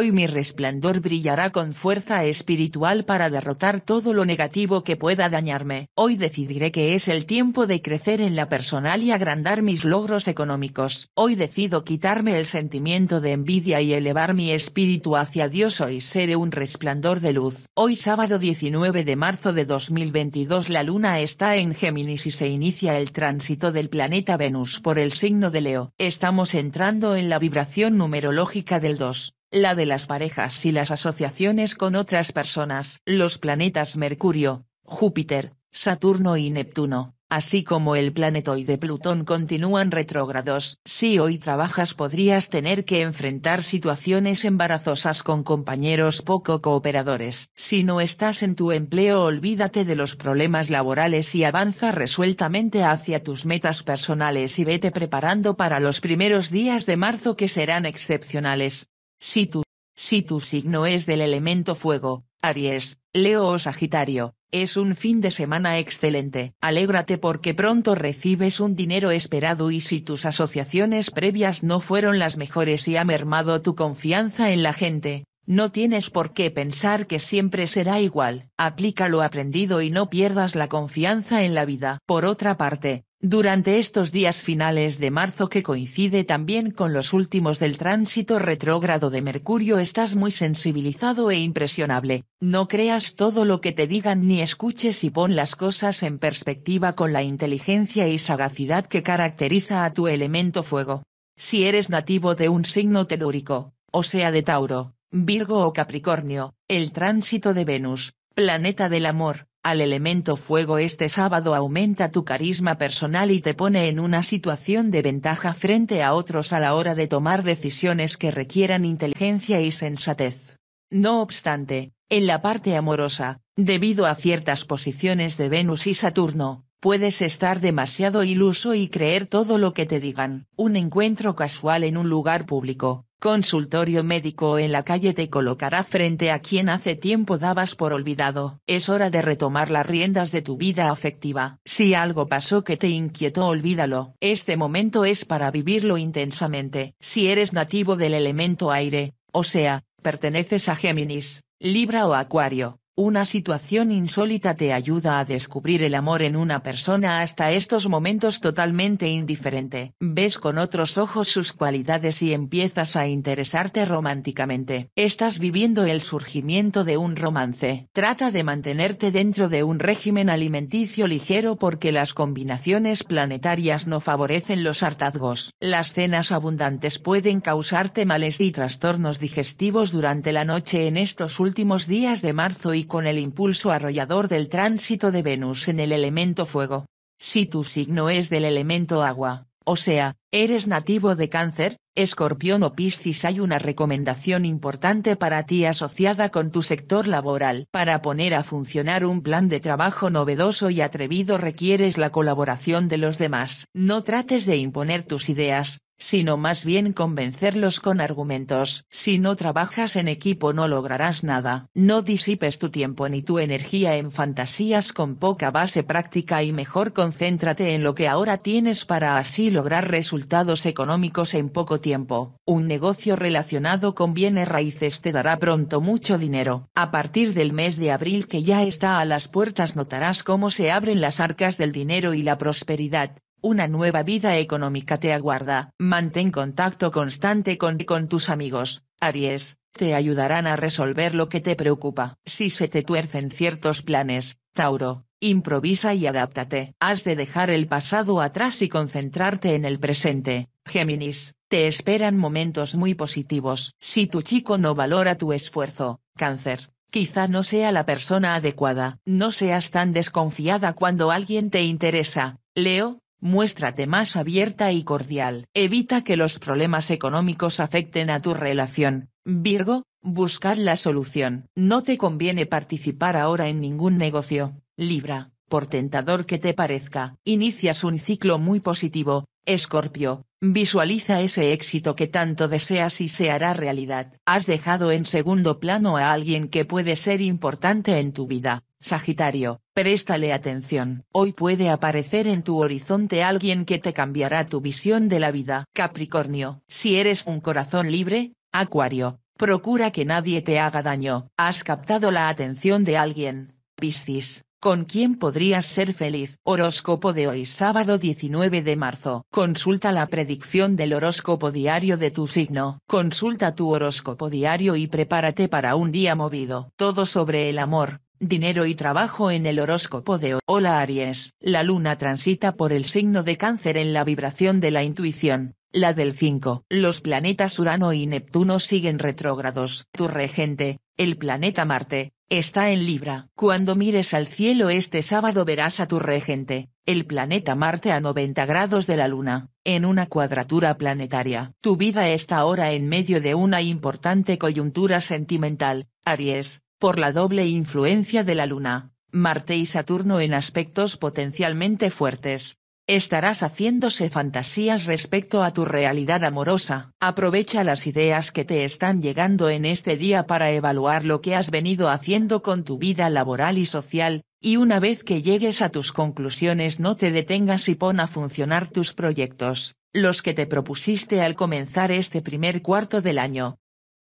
Hoy mi resplandor brillará con fuerza espiritual para derrotar todo lo negativo que pueda dañarme. Hoy decidiré que es el tiempo de crecer en la personal y agrandar mis logros económicos. Hoy decido quitarme el sentimiento de envidia y elevar mi espíritu hacia Dios. Hoy seré un resplandor de luz. Hoy sábado 19 de marzo de 2022 la luna está en Géminis y se inicia el tránsito del planeta Venus por el signo de Leo. Estamos entrando en la vibración numerológica del 2 la de las parejas y las asociaciones con otras personas, los planetas Mercurio, Júpiter, Saturno y Neptuno, así como el de Plutón continúan retrógrados. Si hoy trabajas podrías tener que enfrentar situaciones embarazosas con compañeros poco cooperadores. Si no estás en tu empleo olvídate de los problemas laborales y avanza resueltamente hacia tus metas personales y vete preparando para los primeros días de marzo que serán excepcionales. Si tu, si tu signo es del elemento fuego, Aries, Leo o Sagitario, es un fin de semana excelente. Alégrate porque pronto recibes un dinero esperado y si tus asociaciones previas no fueron las mejores y ha mermado tu confianza en la gente, no tienes por qué pensar que siempre será igual. Aplica lo aprendido y no pierdas la confianza en la vida. Por otra parte, durante estos días finales de marzo que coincide también con los últimos del tránsito retrógrado de Mercurio estás muy sensibilizado e impresionable, no creas todo lo que te digan ni escuches y pon las cosas en perspectiva con la inteligencia y sagacidad que caracteriza a tu elemento fuego. Si eres nativo de un signo telúrico, o sea de Tauro, Virgo o Capricornio, el tránsito de Venus, planeta del amor, al elemento fuego este sábado aumenta tu carisma personal y te pone en una situación de ventaja frente a otros a la hora de tomar decisiones que requieran inteligencia y sensatez. No obstante, en la parte amorosa, debido a ciertas posiciones de Venus y Saturno, puedes estar demasiado iluso y creer todo lo que te digan. Un encuentro casual en un lugar público, consultorio médico en la calle te colocará frente a quien hace tiempo dabas por olvidado. Es hora de retomar las riendas de tu vida afectiva. Si algo pasó que te inquietó, olvídalo. Este momento es para vivirlo intensamente. Si eres nativo del elemento aire, o sea, perteneces a Géminis, Libra o Acuario, una situación insólita te ayuda a descubrir el amor en una persona hasta estos momentos totalmente indiferente. Ves con otros ojos sus cualidades y empiezas a interesarte románticamente. Estás viviendo el surgimiento de un romance. Trata de mantenerte dentro de un régimen alimenticio ligero porque las combinaciones planetarias no favorecen los hartazgos. Las cenas abundantes pueden causarte males y trastornos digestivos durante la noche en estos últimos días de marzo y con el impulso arrollador del tránsito de Venus en el elemento fuego. Si tu signo es del elemento agua, o sea, eres nativo de cáncer, escorpión o piscis hay una recomendación importante para ti asociada con tu sector laboral. Para poner a funcionar un plan de trabajo novedoso y atrevido requieres la colaboración de los demás. No trates de imponer tus ideas, sino más bien convencerlos con argumentos. Si no trabajas en equipo no lograrás nada. No disipes tu tiempo ni tu energía en fantasías con poca base práctica y mejor concéntrate en lo que ahora tienes para así lograr resultados económicos en poco tiempo. Un negocio relacionado con bienes raíces te dará pronto mucho dinero. A partir del mes de abril que ya está a las puertas notarás cómo se abren las arcas del dinero y la prosperidad. Una nueva vida económica te aguarda. Mantén contacto constante con, con tus amigos, Aries, te ayudarán a resolver lo que te preocupa. Si se te tuercen ciertos planes, Tauro, improvisa y adáptate. Has de dejar el pasado atrás y concentrarte en el presente, Géminis. Te esperan momentos muy positivos. Si tu chico no valora tu esfuerzo, cáncer, quizá no sea la persona adecuada. No seas tan desconfiada cuando alguien te interesa, Leo, Muéstrate más abierta y cordial. Evita que los problemas económicos afecten a tu relación. Virgo, buscar la solución. No te conviene participar ahora en ningún negocio. Libra, por tentador que te parezca, inicias un ciclo muy positivo. Escorpio, visualiza ese éxito que tanto deseas y se hará realidad. Has dejado en segundo plano a alguien que puede ser importante en tu vida. Sagitario, préstale atención. Hoy puede aparecer en tu horizonte alguien que te cambiará tu visión de la vida. Capricornio, si eres un corazón libre, Acuario, procura que nadie te haga daño. Has captado la atención de alguien. Piscis, ¿con quién podrías ser feliz? Horóscopo de hoy sábado 19 de marzo. Consulta la predicción del horóscopo diario de tu signo. Consulta tu horóscopo diario y prepárate para un día movido. Todo sobre el amor dinero y trabajo en el horóscopo de Hola Aries. La luna transita por el signo de cáncer en la vibración de la intuición, la del 5. Los planetas Urano y Neptuno siguen retrógrados. Tu regente, el planeta Marte, está en Libra. Cuando mires al cielo este sábado verás a tu regente, el planeta Marte a 90 grados de la Luna, en una cuadratura planetaria. Tu vida está ahora en medio de una importante coyuntura sentimental, Aries por la doble influencia de la Luna, Marte y Saturno en aspectos potencialmente fuertes. Estarás haciéndose fantasías respecto a tu realidad amorosa. Aprovecha las ideas que te están llegando en este día para evaluar lo que has venido haciendo con tu vida laboral y social, y una vez que llegues a tus conclusiones no te detengas y pon a funcionar tus proyectos, los que te propusiste al comenzar este primer cuarto del año.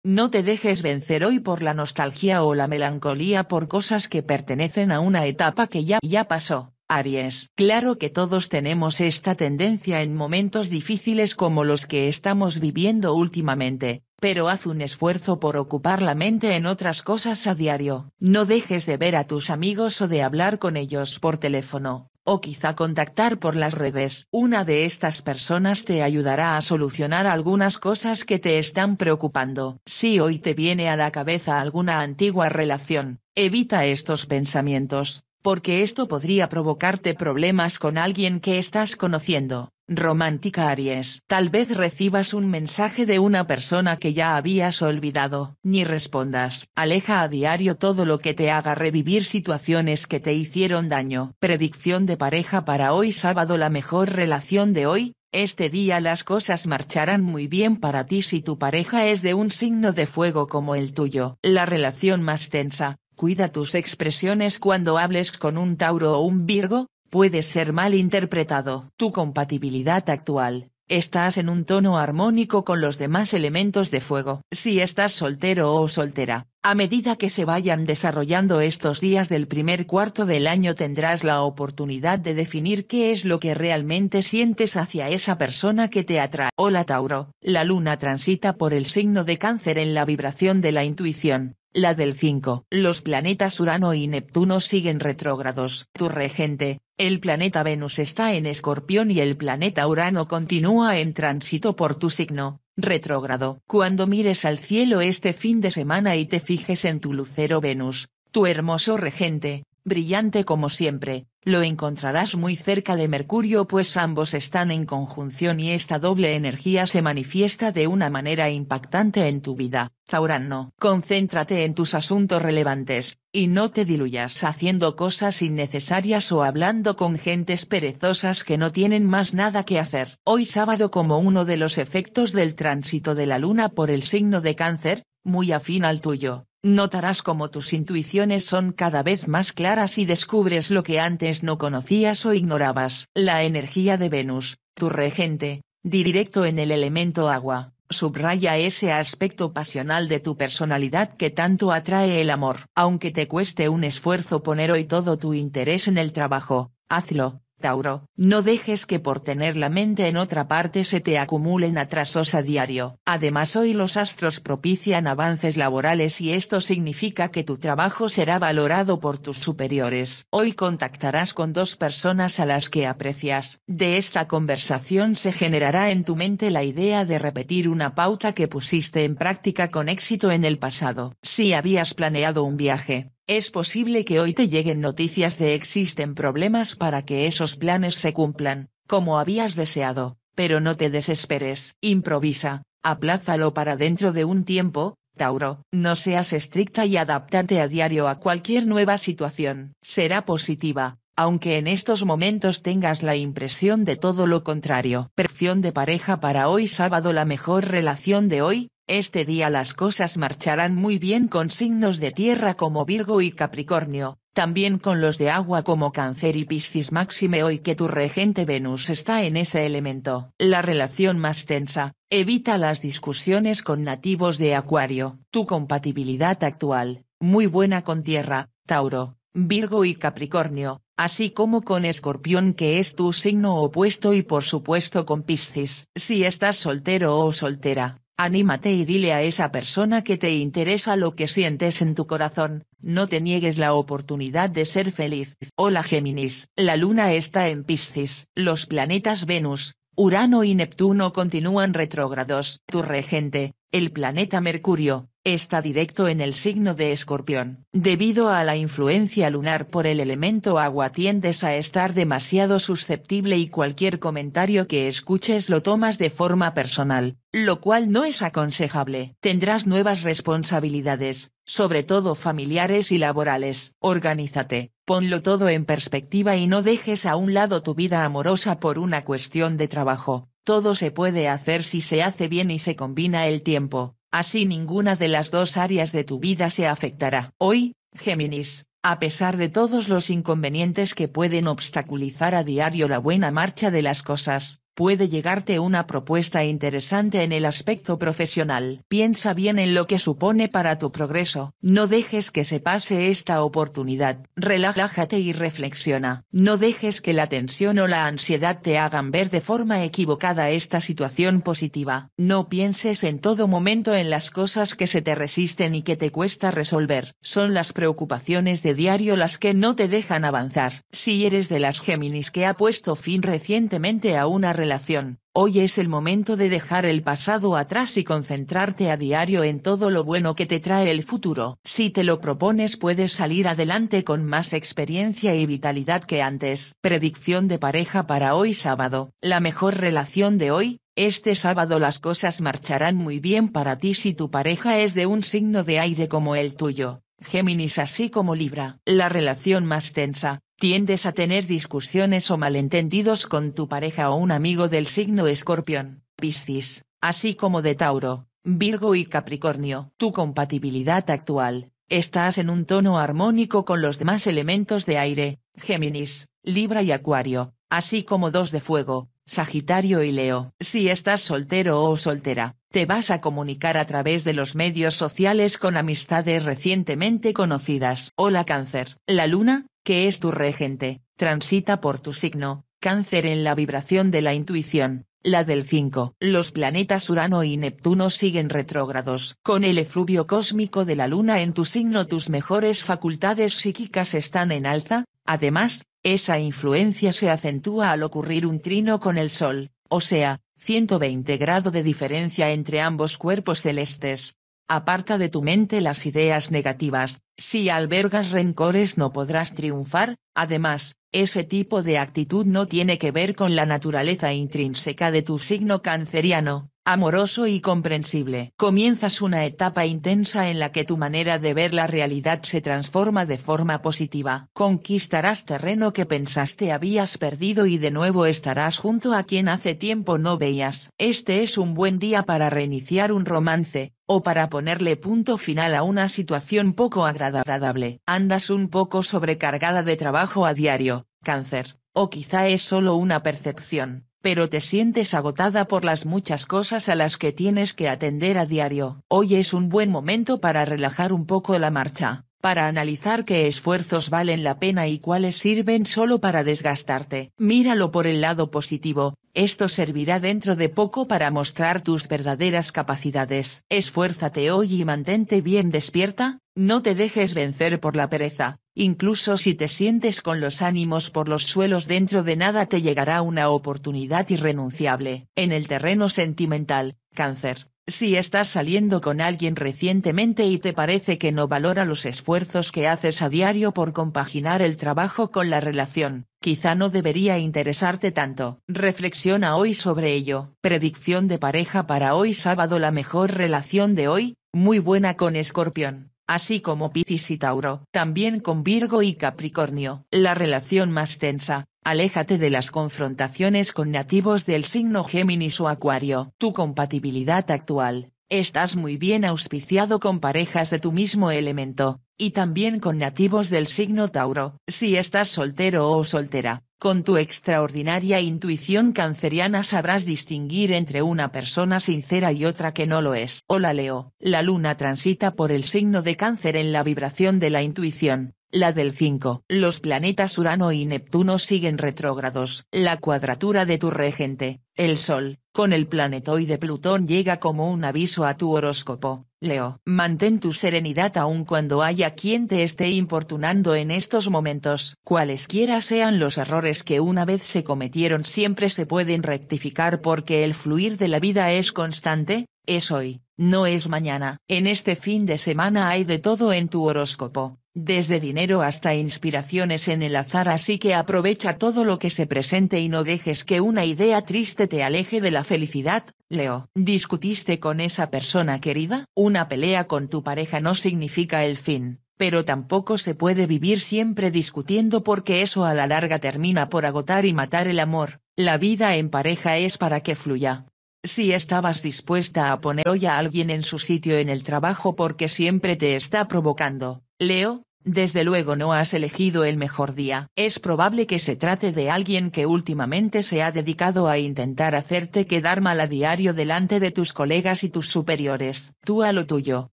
No te dejes vencer hoy por la nostalgia o la melancolía por cosas que pertenecen a una etapa que ya, ya pasó, Aries. Claro que todos tenemos esta tendencia en momentos difíciles como los que estamos viviendo últimamente, pero haz un esfuerzo por ocupar la mente en otras cosas a diario. No dejes de ver a tus amigos o de hablar con ellos por teléfono, o quizá contactar por las redes. Una de estas personas te ayudará a solucionar algunas cosas que te están preocupando. Si hoy te viene a la cabeza alguna antigua relación, evita estos pensamientos porque esto podría provocarte problemas con alguien que estás conociendo. Romántica Aries. Tal vez recibas un mensaje de una persona que ya habías olvidado. Ni respondas. Aleja a diario todo lo que te haga revivir situaciones que te hicieron daño. Predicción de pareja para hoy sábado La mejor relación de hoy, este día las cosas marcharán muy bien para ti si tu pareja es de un signo de fuego como el tuyo. La relación más tensa, Cuida tus expresiones cuando hables con un Tauro o un Virgo, puede ser mal interpretado. Tu compatibilidad actual, estás en un tono armónico con los demás elementos de fuego. Si estás soltero o soltera, a medida que se vayan desarrollando estos días del primer cuarto del año tendrás la oportunidad de definir qué es lo que realmente sientes hacia esa persona que te atrae. Hola Tauro, la luna transita por el signo de cáncer en la vibración de la intuición la del 5. Los planetas Urano y Neptuno siguen retrógrados. Tu regente, el planeta Venus está en escorpión y el planeta Urano continúa en tránsito por tu signo, retrógrado. Cuando mires al cielo este fin de semana y te fijes en tu lucero Venus, tu hermoso regente, brillante como siempre, lo encontrarás muy cerca de Mercurio pues ambos están en conjunción y esta doble energía se manifiesta de una manera impactante en tu vida. Taurano, concéntrate en tus asuntos relevantes, y no te diluyas haciendo cosas innecesarias o hablando con gentes perezosas que no tienen más nada que hacer. Hoy sábado como uno de los efectos del tránsito de la luna por el signo de cáncer, muy afín al tuyo, Notarás cómo tus intuiciones son cada vez más claras y descubres lo que antes no conocías o ignorabas. La energía de Venus, tu regente, directo en el elemento agua, subraya ese aspecto pasional de tu personalidad que tanto atrae el amor. Aunque te cueste un esfuerzo poner hoy todo tu interés en el trabajo, hazlo, Tauro, no dejes que por tener la mente en otra parte se te acumulen atrasos a diario. Además hoy los astros propician avances laborales y esto significa que tu trabajo será valorado por tus superiores. Hoy contactarás con dos personas a las que aprecias. De esta conversación se generará en tu mente la idea de repetir una pauta que pusiste en práctica con éxito en el pasado. Si habías planeado un viaje, es posible que hoy te lleguen noticias de existen problemas para que esos planes se cumplan, como habías deseado, pero no te desesperes. Improvisa, aplázalo para dentro de un tiempo, Tauro. No seas estricta y adaptarte a diario a cualquier nueva situación. Será positiva, aunque en estos momentos tengas la impresión de todo lo contrario. Perfección de pareja para hoy sábado La mejor relación de hoy, este día las cosas marcharán muy bien con signos de tierra como Virgo y Capricornio, también con los de agua como Cáncer y Piscis máxime hoy que tu regente Venus está en ese elemento. La relación más tensa, evita las discusiones con nativos de Acuario. Tu compatibilidad actual, muy buena con Tierra, Tauro, Virgo y Capricornio, así como con Escorpión que es tu signo opuesto y por supuesto con Piscis. Si estás soltero o soltera, Anímate y dile a esa persona que te interesa lo que sientes en tu corazón, no te niegues la oportunidad de ser feliz. Hola Géminis, la luna está en Piscis, los planetas Venus, Urano y Neptuno continúan retrógrados. Tu regente, el planeta Mercurio, está directo en el signo de Escorpión. Debido a la influencia lunar por el elemento agua tiendes a estar demasiado susceptible y cualquier comentario que escuches lo tomas de forma personal, lo cual no es aconsejable. Tendrás nuevas responsabilidades, sobre todo familiares y laborales. Organízate, ponlo todo en perspectiva y no dejes a un lado tu vida amorosa por una cuestión de trabajo. Todo se puede hacer si se hace bien y se combina el tiempo, así ninguna de las dos áreas de tu vida se afectará. Hoy, Géminis, a pesar de todos los inconvenientes que pueden obstaculizar a diario la buena marcha de las cosas, puede llegarte una propuesta interesante en el aspecto profesional. Piensa bien en lo que supone para tu progreso. No dejes que se pase esta oportunidad. Relájate y reflexiona. No dejes que la tensión o la ansiedad te hagan ver de forma equivocada esta situación positiva. No pienses en todo momento en las cosas que se te resisten y que te cuesta resolver. Son las preocupaciones de diario las que no te dejan avanzar. Si eres de las Géminis que ha puesto fin recientemente a una relación relación, hoy es el momento de dejar el pasado atrás y concentrarte a diario en todo lo bueno que te trae el futuro. Si te lo propones puedes salir adelante con más experiencia y vitalidad que antes. Predicción de pareja para hoy sábado. La mejor relación de hoy, este sábado las cosas marcharán muy bien para ti si tu pareja es de un signo de aire como el tuyo. Géminis así como Libra. La relación más tensa, tiendes a tener discusiones o malentendidos con tu pareja o un amigo del signo escorpión, Piscis, así como de Tauro, Virgo y Capricornio. Tu compatibilidad actual, estás en un tono armónico con los demás elementos de aire, Géminis, Libra y Acuario, así como dos de fuego, Sagitario y Leo. Si estás soltero o soltera, te vas a comunicar a través de los medios sociales con amistades recientemente conocidas. Hola cáncer. La luna, que es tu regente, transita por tu signo, cáncer en la vibración de la intuición, la del 5. Los planetas Urano y Neptuno siguen retrógrados. Con el efluvio cósmico de la Luna en tu signo tus mejores facultades psíquicas están en alza, además, esa influencia se acentúa al ocurrir un trino con el Sol, o sea, 120 grado de diferencia entre ambos cuerpos celestes, Aparta de tu mente las ideas negativas, si albergas rencores no podrás triunfar, además, ese tipo de actitud no tiene que ver con la naturaleza intrínseca de tu signo canceriano, amoroso y comprensible. Comienzas una etapa intensa en la que tu manera de ver la realidad se transforma de forma positiva. Conquistarás terreno que pensaste habías perdido y de nuevo estarás junto a quien hace tiempo no veías. Este es un buen día para reiniciar un romance, o para ponerle punto final a una situación poco agradable. Andas un poco sobrecargada de trabajo a diario, cáncer, o quizá es solo una percepción pero te sientes agotada por las muchas cosas a las que tienes que atender a diario. Hoy es un buen momento para relajar un poco la marcha, para analizar qué esfuerzos valen la pena y cuáles sirven solo para desgastarte. Míralo por el lado positivo, esto servirá dentro de poco para mostrar tus verdaderas capacidades. Esfuérzate hoy y mantente bien despierta, no te dejes vencer por la pereza, Incluso si te sientes con los ánimos por los suelos dentro de nada te llegará una oportunidad irrenunciable. En el terreno sentimental, cáncer. Si estás saliendo con alguien recientemente y te parece que no valora los esfuerzos que haces a diario por compaginar el trabajo con la relación, quizá no debería interesarte tanto. Reflexiona hoy sobre ello. Predicción de pareja para hoy sábado La mejor relación de hoy, muy buena con Escorpión así como Piscis y Tauro, también con Virgo y Capricornio. La relación más tensa, aléjate de las confrontaciones con nativos del signo Géminis o Acuario. Tu compatibilidad actual, estás muy bien auspiciado con parejas de tu mismo elemento, y también con nativos del signo Tauro, si estás soltero o soltera. Con tu extraordinaria intuición canceriana sabrás distinguir entre una persona sincera y otra que no lo es. Hola Leo, la luna transita por el signo de cáncer en la vibración de la intuición, la del 5. Los planetas Urano y Neptuno siguen retrógrados. La cuadratura de tu regente, el Sol, con el planetoide Plutón llega como un aviso a tu horóscopo. Leo, mantén tu serenidad aun cuando haya quien te esté importunando en estos momentos. Cualesquiera sean los errores que una vez se cometieron siempre se pueden rectificar porque el fluir de la vida es constante, es hoy, no es mañana. En este fin de semana hay de todo en tu horóscopo, desde dinero hasta inspiraciones en el azar así que aprovecha todo lo que se presente y no dejes que una idea triste te aleje de la felicidad, Leo. ¿Discutiste con esa persona querida? Una pelea con tu pareja no significa el fin, pero tampoco se puede vivir siempre discutiendo porque eso a la larga termina por agotar y matar el amor. La vida en pareja es para que fluya. Si estabas dispuesta a poner hoy a alguien en su sitio en el trabajo porque siempre te está provocando, Leo, desde luego no has elegido el mejor día. Es probable que se trate de alguien que últimamente se ha dedicado a intentar hacerte quedar mal a diario delante de tus colegas y tus superiores. Tú a lo tuyo.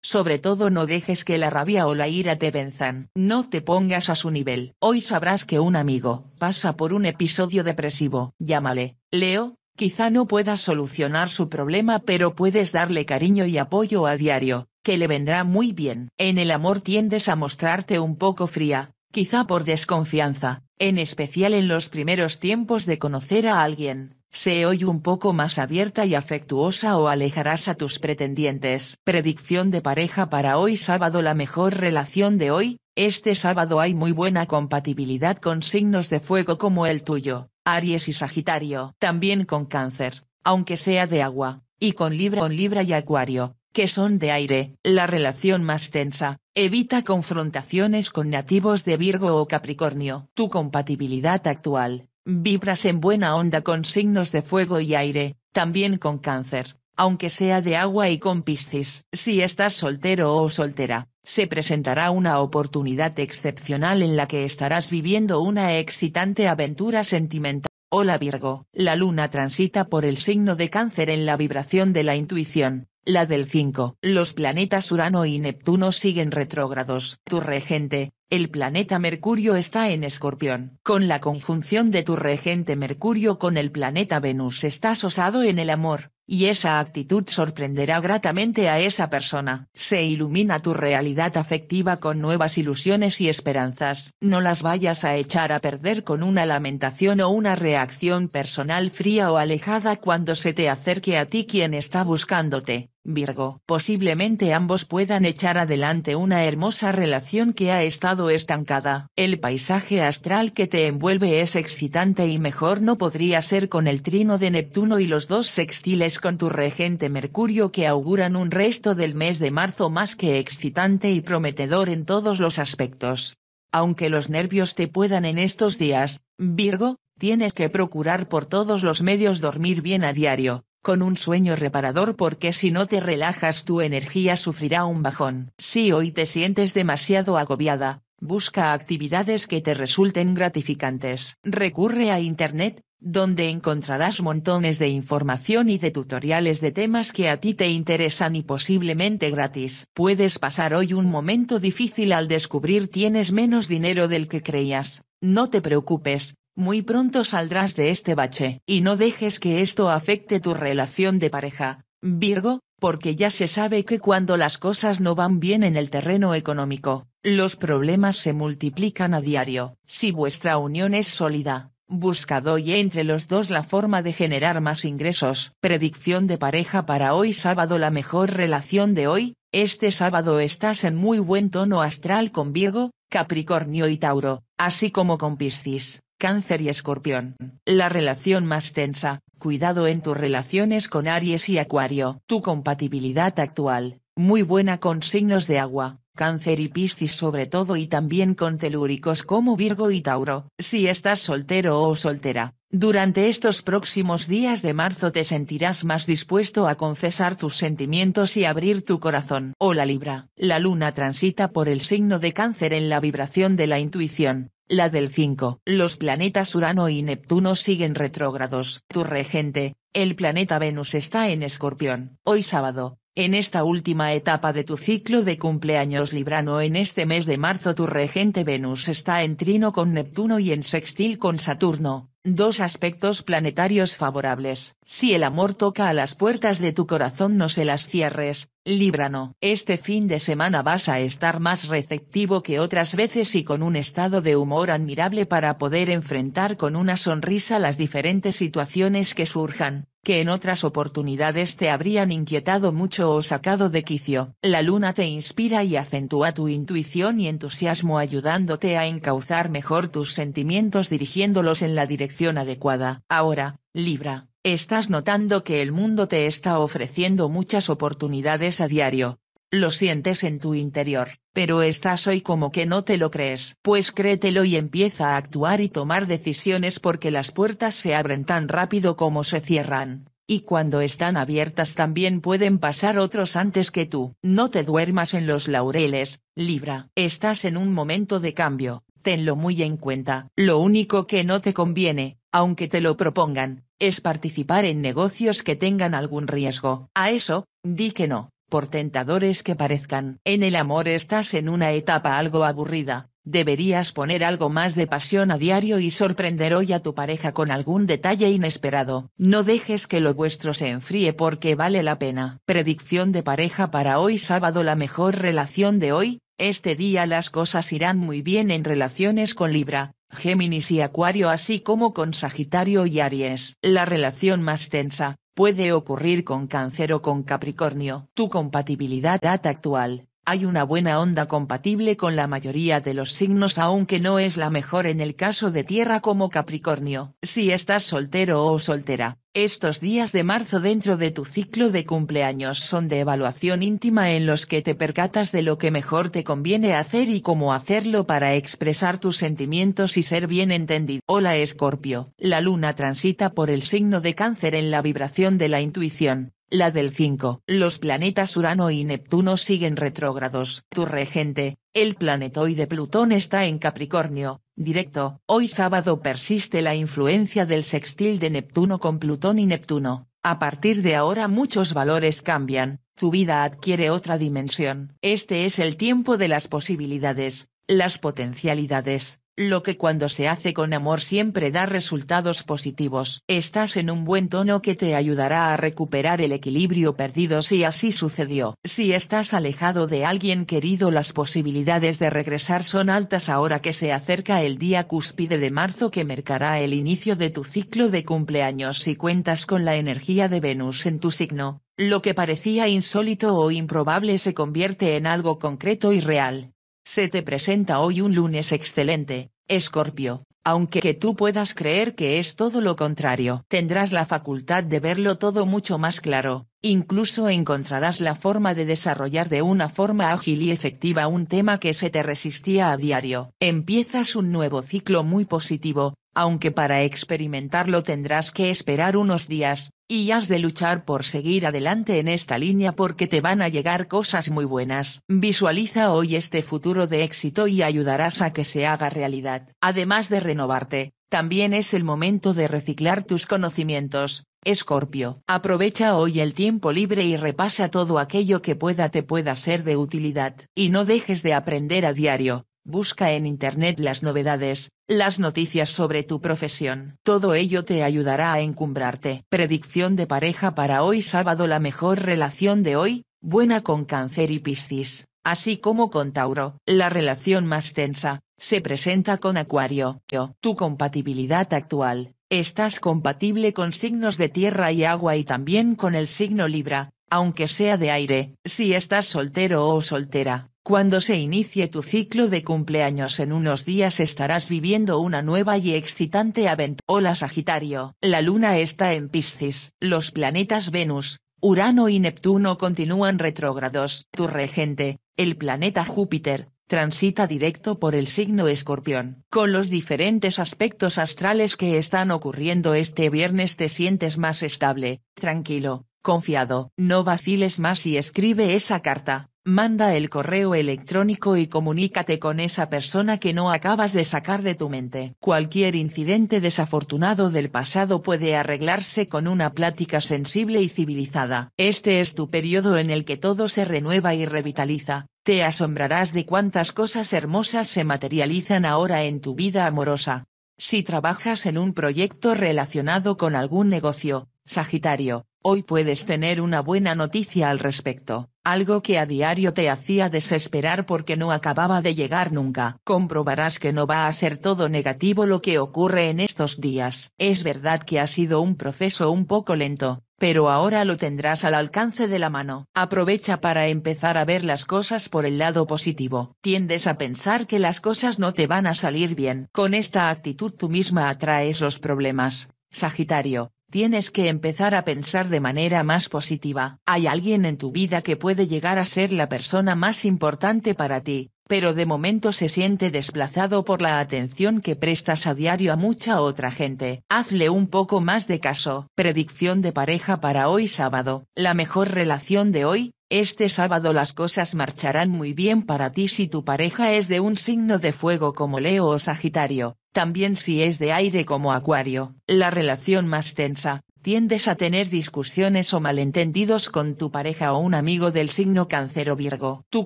Sobre todo no dejes que la rabia o la ira te venzan. No te pongas a su nivel. Hoy sabrás que un amigo, pasa por un episodio depresivo. Llámale, Leo, Quizá no puedas solucionar su problema pero puedes darle cariño y apoyo a diario, que le vendrá muy bien. En el amor tiendes a mostrarte un poco fría, quizá por desconfianza, en especial en los primeros tiempos de conocer a alguien. Sé hoy un poco más abierta y afectuosa o alejarás a tus pretendientes. Predicción de pareja para hoy sábado La mejor relación de hoy, este sábado hay muy buena compatibilidad con signos de fuego como el tuyo. Aries y Sagitario, también con cáncer, aunque sea de agua, y con Libra, Libra y Acuario, que son de aire, la relación más tensa, evita confrontaciones con nativos de Virgo o Capricornio. Tu compatibilidad actual, vibras en buena onda con signos de fuego y aire, también con cáncer, aunque sea de agua y con Piscis. Si estás soltero o soltera, se presentará una oportunidad excepcional en la que estarás viviendo una excitante aventura sentimental. Hola Virgo, la luna transita por el signo de cáncer en la vibración de la intuición, la del 5. Los planetas Urano y Neptuno siguen retrógrados. Tu regente, el planeta Mercurio está en Escorpión. Con la conjunción de tu regente Mercurio con el planeta Venus estás osado en el amor, y esa actitud sorprenderá gratamente a esa persona. Se ilumina tu realidad afectiva con nuevas ilusiones y esperanzas. No las vayas a echar a perder con una lamentación o una reacción personal fría o alejada cuando se te acerque a ti quien está buscándote. Virgo. Posiblemente ambos puedan echar adelante una hermosa relación que ha estado estancada. El paisaje astral que te envuelve es excitante y mejor no podría ser con el trino de Neptuno y los dos sextiles con tu regente Mercurio que auguran un resto del mes de marzo más que excitante y prometedor en todos los aspectos. Aunque los nervios te puedan en estos días, Virgo, tienes que procurar por todos los medios dormir bien a diario, con un sueño reparador porque si no te relajas tu energía sufrirá un bajón. Si hoy te sientes demasiado agobiada, busca actividades que te resulten gratificantes. Recurre a Internet, donde encontrarás montones de información y de tutoriales de temas que a ti te interesan y posiblemente gratis. Puedes pasar hoy un momento difícil al descubrir tienes menos dinero del que creías. No te preocupes, muy pronto saldrás de este bache, y no dejes que esto afecte tu relación de pareja, Virgo, porque ya se sabe que cuando las cosas no van bien en el terreno económico, los problemas se multiplican a diario. Si vuestra unión es sólida, buscad hoy entre los dos la forma de generar más ingresos. Predicción de pareja para hoy sábado La mejor relación de hoy, este sábado estás en muy buen tono astral con Virgo, Capricornio y Tauro, así como con Piscis. Cáncer y Escorpión. La relación más tensa, cuidado en tus relaciones con Aries y Acuario. Tu compatibilidad actual, muy buena con signos de agua, Cáncer y Piscis sobre todo y también con telúricos como Virgo y Tauro. Si estás soltero o soltera, durante estos próximos días de marzo te sentirás más dispuesto a confesar tus sentimientos y abrir tu corazón. Hola Libra. La luna transita por el signo de cáncer en la vibración de la intuición, la del 5. Los planetas Urano y Neptuno siguen retrógrados. Tu regente, el planeta Venus está en Escorpión. Hoy sábado, en esta última etapa de tu ciclo de cumpleaños Librano en este mes de marzo tu regente Venus está en trino con Neptuno y en sextil con Saturno, Dos aspectos planetarios favorables. Si el amor toca a las puertas de tu corazón no se las cierres, Líbrano. Este fin de semana vas a estar más receptivo que otras veces y con un estado de humor admirable para poder enfrentar con una sonrisa las diferentes situaciones que surjan que en otras oportunidades te habrían inquietado mucho o sacado de quicio. La luna te inspira y acentúa tu intuición y entusiasmo ayudándote a encauzar mejor tus sentimientos dirigiéndolos en la dirección adecuada. Ahora, Libra, estás notando que el mundo te está ofreciendo muchas oportunidades a diario, lo sientes en tu interior, pero estás hoy como que no te lo crees. Pues créetelo y empieza a actuar y tomar decisiones porque las puertas se abren tan rápido como se cierran. Y cuando están abiertas también pueden pasar otros antes que tú. No te duermas en los laureles, Libra. Estás en un momento de cambio, tenlo muy en cuenta. Lo único que no te conviene, aunque te lo propongan, es participar en negocios que tengan algún riesgo. A eso, di que no por tentadores que parezcan. En el amor estás en una etapa algo aburrida, deberías poner algo más de pasión a diario y sorprender hoy a tu pareja con algún detalle inesperado. No dejes que lo vuestro se enfríe porque vale la pena. Predicción de pareja para hoy sábado La mejor relación de hoy, este día las cosas irán muy bien en relaciones con Libra. Géminis y Acuario así como con Sagitario y Aries. La relación más tensa, puede ocurrir con cáncer o con capricornio. Tu compatibilidad data actual, hay una buena onda compatible con la mayoría de los signos aunque no es la mejor en el caso de Tierra como Capricornio. Si estás soltero o soltera, estos días de marzo dentro de tu ciclo de cumpleaños son de evaluación íntima en los que te percatas de lo que mejor te conviene hacer y cómo hacerlo para expresar tus sentimientos y ser bien entendido. Hola Escorpio. La luna transita por el signo de cáncer en la vibración de la intuición la del 5. Los planetas Urano y Neptuno siguen retrógrados. Tu regente, el planetoide Plutón está en Capricornio, directo. Hoy sábado persiste la influencia del sextil de Neptuno con Plutón y Neptuno. A partir de ahora muchos valores cambian, tu vida adquiere otra dimensión. Este es el tiempo de las posibilidades, las potencialidades, lo que cuando se hace con amor siempre da resultados positivos. Estás en un buen tono que te ayudará a recuperar el equilibrio perdido si así sucedió. Si estás alejado de alguien querido las posibilidades de regresar son altas ahora que se acerca el día cúspide de marzo que marcará el inicio de tu ciclo de cumpleaños si cuentas con la energía de Venus en tu signo. Lo que parecía insólito o improbable se convierte en algo concreto y real. Se te presenta hoy un lunes excelente, Escorpio, aunque que tú puedas creer que es todo lo contrario. Tendrás la facultad de verlo todo mucho más claro, incluso encontrarás la forma de desarrollar de una forma ágil y efectiva un tema que se te resistía a diario. Empiezas un nuevo ciclo muy positivo, aunque para experimentarlo tendrás que esperar unos días, y has de luchar por seguir adelante en esta línea porque te van a llegar cosas muy buenas. Visualiza hoy este futuro de éxito y ayudarás a que se haga realidad. Además de renovarte, también es el momento de reciclar tus conocimientos, Escorpio. Aprovecha hoy el tiempo libre y repasa todo aquello que pueda te pueda ser de utilidad. Y no dejes de aprender a diario, Busca en Internet las novedades, las noticias sobre tu profesión. Todo ello te ayudará a encumbrarte. Predicción de pareja para hoy sábado. La mejor relación de hoy, buena con cáncer y piscis, así como con Tauro. La relación más tensa, se presenta con Acuario. Tu compatibilidad actual, estás compatible con signos de tierra y agua y también con el signo Libra, aunque sea de aire, si estás soltero o soltera cuando se inicie tu ciclo de cumpleaños en unos días estarás viviendo una nueva y excitante aventura. Hola Sagitario. La luna está en Piscis. Los planetas Venus, Urano y Neptuno continúan retrógrados. Tu regente, el planeta Júpiter, transita directo por el signo escorpión. Con los diferentes aspectos astrales que están ocurriendo este viernes te sientes más estable, tranquilo, confiado. No vaciles más y escribe esa carta manda el correo electrónico y comunícate con esa persona que no acabas de sacar de tu mente. Cualquier incidente desafortunado del pasado puede arreglarse con una plática sensible y civilizada. Este es tu periodo en el que todo se renueva y revitaliza. Te asombrarás de cuántas cosas hermosas se materializan ahora en tu vida amorosa. Si trabajas en un proyecto relacionado con algún negocio, Sagitario, Hoy puedes tener una buena noticia al respecto, algo que a diario te hacía desesperar porque no acababa de llegar nunca. Comprobarás que no va a ser todo negativo lo que ocurre en estos días. Es verdad que ha sido un proceso un poco lento, pero ahora lo tendrás al alcance de la mano. Aprovecha para empezar a ver las cosas por el lado positivo. Tiendes a pensar que las cosas no te van a salir bien. Con esta actitud tú misma atraes los problemas. Sagitario, Tienes que empezar a pensar de manera más positiva. Hay alguien en tu vida que puede llegar a ser la persona más importante para ti, pero de momento se siente desplazado por la atención que prestas a diario a mucha otra gente. Hazle un poco más de caso. Predicción de pareja para hoy sábado. La mejor relación de hoy, este sábado las cosas marcharán muy bien para ti si tu pareja es de un signo de fuego como Leo o Sagitario, también si es de aire como Acuario. La relación más tensa, tiendes a tener discusiones o malentendidos con tu pareja o un amigo del signo cáncer o Virgo. Tu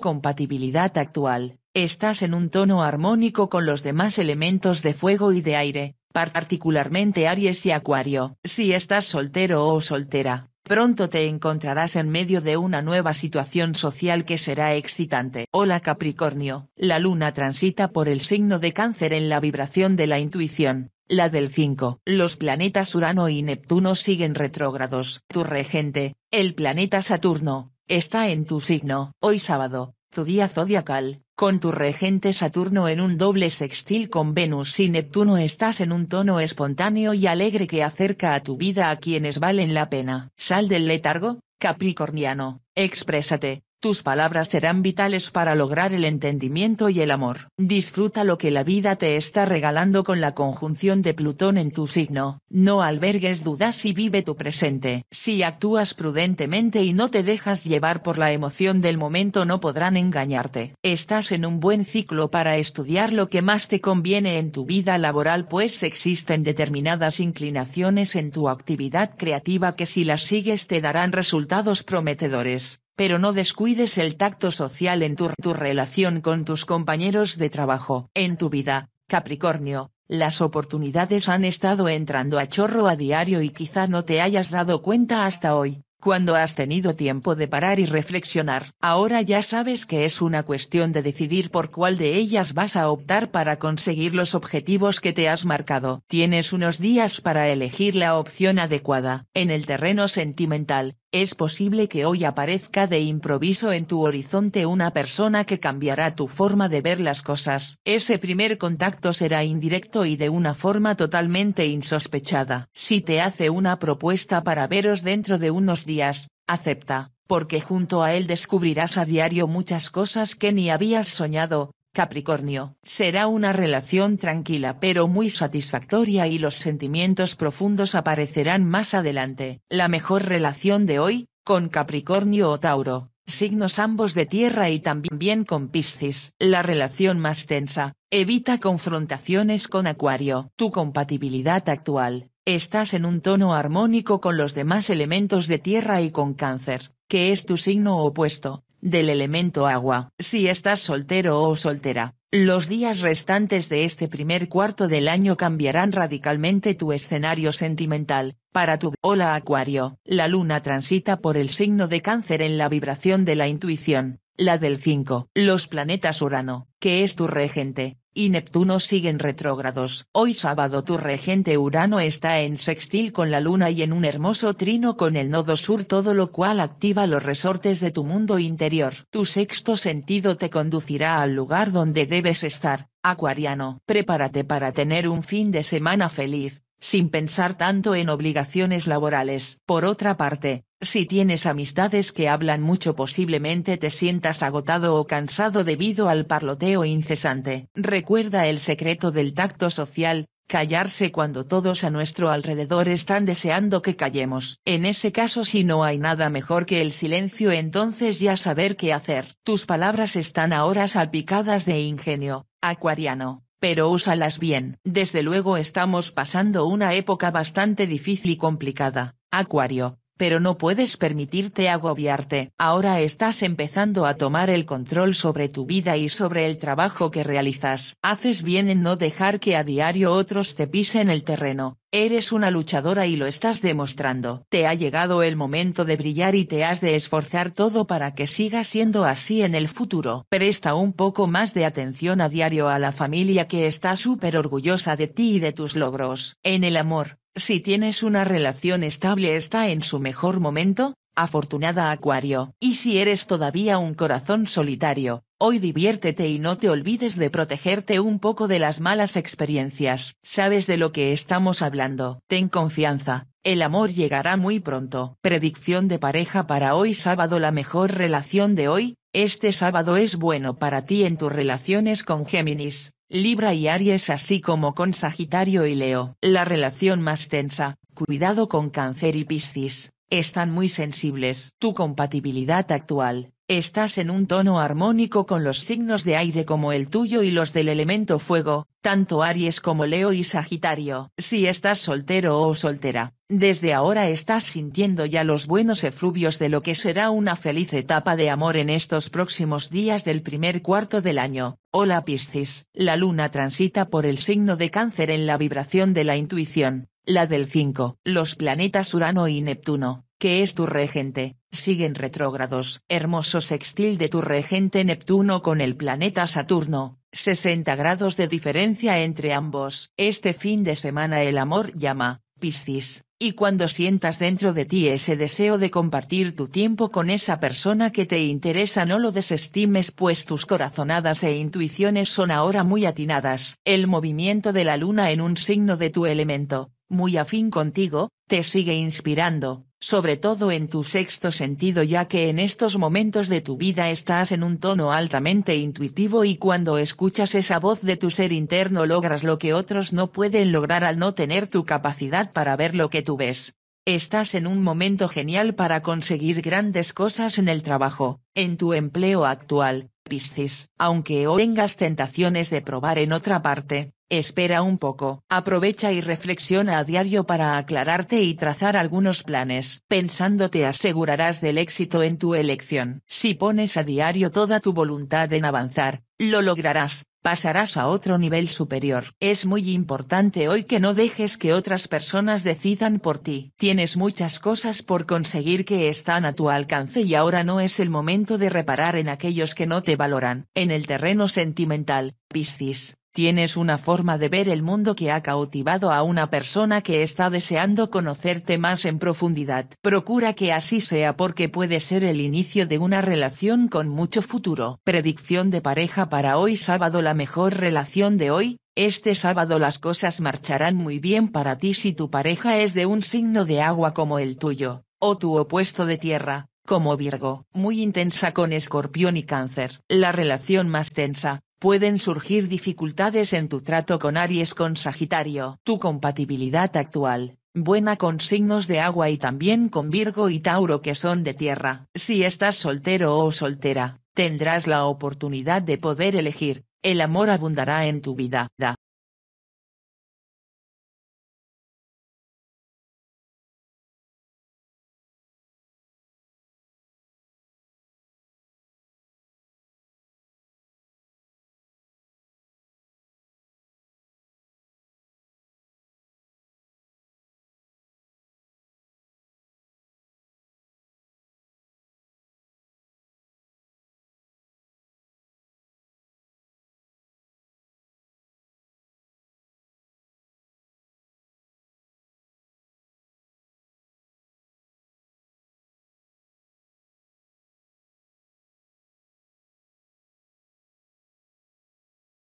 compatibilidad actual, estás en un tono armónico con los demás elementos de fuego y de aire, particularmente Aries y Acuario. Si estás soltero o soltera, Pronto te encontrarás en medio de una nueva situación social que será excitante. Hola Capricornio, la luna transita por el signo de cáncer en la vibración de la intuición, la del 5. Los planetas Urano y Neptuno siguen retrógrados. Tu regente, el planeta Saturno, está en tu signo. Hoy sábado, tu día zodiacal, con tu regente Saturno en un doble sextil con Venus y Neptuno estás en un tono espontáneo y alegre que acerca a tu vida a quienes valen la pena. Sal del letargo, Capricorniano, exprésate, tus palabras serán vitales para lograr el entendimiento y el amor. Disfruta lo que la vida te está regalando con la conjunción de Plutón en tu signo, no albergues dudas y vive tu presente. Si actúas prudentemente y no te dejas llevar por la emoción del momento no podrán engañarte. Estás en un buen ciclo para estudiar lo que más te conviene en tu vida laboral pues existen determinadas inclinaciones en tu actividad creativa que si las sigues te darán resultados prometedores pero no descuides el tacto social en tu, relación con tus compañeros de trabajo. En tu vida, Capricornio, las oportunidades han estado entrando a chorro a diario y quizá no te hayas dado cuenta hasta hoy, cuando has tenido tiempo de parar y reflexionar. Ahora ya sabes que es una cuestión de decidir por cuál de ellas vas a optar para conseguir los objetivos que te has marcado. Tienes unos días para elegir la opción adecuada. En el terreno sentimental, es posible que hoy aparezca de improviso en tu horizonte una persona que cambiará tu forma de ver las cosas. Ese primer contacto será indirecto y de una forma totalmente insospechada. Si te hace una propuesta para veros dentro de unos días, acepta, porque junto a él descubrirás a diario muchas cosas que ni habías soñado, Capricornio, será una relación tranquila pero muy satisfactoria y los sentimientos profundos aparecerán más adelante. La mejor relación de hoy, con Capricornio o Tauro, signos ambos de tierra y también con Piscis. La relación más tensa, evita confrontaciones con Acuario. Tu compatibilidad actual, estás en un tono armónico con los demás elementos de tierra y con cáncer, que es tu signo opuesto del elemento agua. Si estás soltero o soltera, los días restantes de este primer cuarto del año cambiarán radicalmente tu escenario sentimental, para tu Hola Acuario. La luna transita por el signo de cáncer en la vibración de la intuición, la del 5. Los planetas Urano, que es tu regente, y Neptuno siguen retrógrados. Hoy sábado tu regente Urano está en sextil con la Luna y en un hermoso trino con el nodo sur todo lo cual activa los resortes de tu mundo interior. Tu sexto sentido te conducirá al lugar donde debes estar, Acuariano. Prepárate para tener un fin de semana feliz, sin pensar tanto en obligaciones laborales. Por otra parte, si tienes amistades que hablan mucho posiblemente te sientas agotado o cansado debido al parloteo incesante. Recuerda el secreto del tacto social, callarse cuando todos a nuestro alrededor están deseando que callemos. En ese caso si no hay nada mejor que el silencio entonces ya saber qué hacer. Tus palabras están ahora salpicadas de ingenio, acuariano, pero úsalas bien. Desde luego estamos pasando una época bastante difícil y complicada, acuario, pero no puedes permitirte agobiarte. Ahora estás empezando a tomar el control sobre tu vida y sobre el trabajo que realizas. Haces bien en no dejar que a diario otros te pisen el terreno. Eres una luchadora y lo estás demostrando. Te ha llegado el momento de brillar y te has de esforzar todo para que siga siendo así en el futuro. Presta un poco más de atención a diario a la familia que está súper orgullosa de ti y de tus logros. En el amor, si tienes una relación estable está en su mejor momento, afortunada Acuario. Y si eres todavía un corazón solitario, hoy diviértete y no te olvides de protegerte un poco de las malas experiencias. Sabes de lo que estamos hablando. Ten confianza. El amor llegará muy pronto. Predicción de pareja para hoy sábado La mejor relación de hoy, este sábado es bueno para ti en tus relaciones con Géminis, Libra y Aries así como con Sagitario y Leo. La relación más tensa, cuidado con Cáncer y Piscis están muy sensibles. Tu compatibilidad actual, estás en un tono armónico con los signos de aire como el tuyo y los del elemento fuego, tanto Aries como Leo y Sagitario. Si estás soltero o soltera, desde ahora estás sintiendo ya los buenos efluvios de lo que será una feliz etapa de amor en estos próximos días del primer cuarto del año. Hola Piscis. La luna transita por el signo de cáncer en la vibración de la intuición, la del 5. Los planetas Urano y Neptuno, que es tu regente, siguen retrógrados. Hermoso sextil de tu regente Neptuno con el planeta Saturno, 60 grados de diferencia entre ambos. Este fin de semana el amor llama, Piscis, y cuando sientas dentro de ti ese deseo de compartir tu tiempo con esa persona que te interesa no lo desestimes pues tus corazonadas e intuiciones son ahora muy atinadas. El movimiento de la luna en un signo de tu elemento, muy afín contigo, te sigue inspirando, sobre todo en tu sexto sentido ya que en estos momentos de tu vida estás en un tono altamente intuitivo y cuando escuchas esa voz de tu ser interno logras lo que otros no pueden lograr al no tener tu capacidad para ver lo que tú ves. Estás en un momento genial para conseguir grandes cosas en el trabajo, en tu empleo actual, Piscis, aunque hoy tengas tentaciones de probar en otra parte, Espera un poco. Aprovecha y reflexiona a diario para aclararte y trazar algunos planes. Pensando te asegurarás del éxito en tu elección. Si pones a diario toda tu voluntad en avanzar, lo lograrás. Pasarás a otro nivel superior. Es muy importante hoy que no dejes que otras personas decidan por ti. Tienes muchas cosas por conseguir que están a tu alcance y ahora no es el momento de reparar en aquellos que no te valoran. En el terreno sentimental, Piscis, Tienes una forma de ver el mundo que ha cautivado a una persona que está deseando conocerte más en profundidad. Procura que así sea porque puede ser el inicio de una relación con mucho futuro. Predicción de pareja para hoy sábado La mejor relación de hoy, este sábado las cosas marcharán muy bien para ti si tu pareja es de un signo de agua como el tuyo, o tu opuesto de tierra, como Virgo. Muy intensa con escorpión y cáncer. La relación más tensa pueden surgir dificultades en tu trato con Aries con Sagitario. Tu compatibilidad actual, buena con signos de agua y también con Virgo y Tauro que son de tierra. Si estás soltero o soltera, tendrás la oportunidad de poder elegir, el amor abundará en tu vida.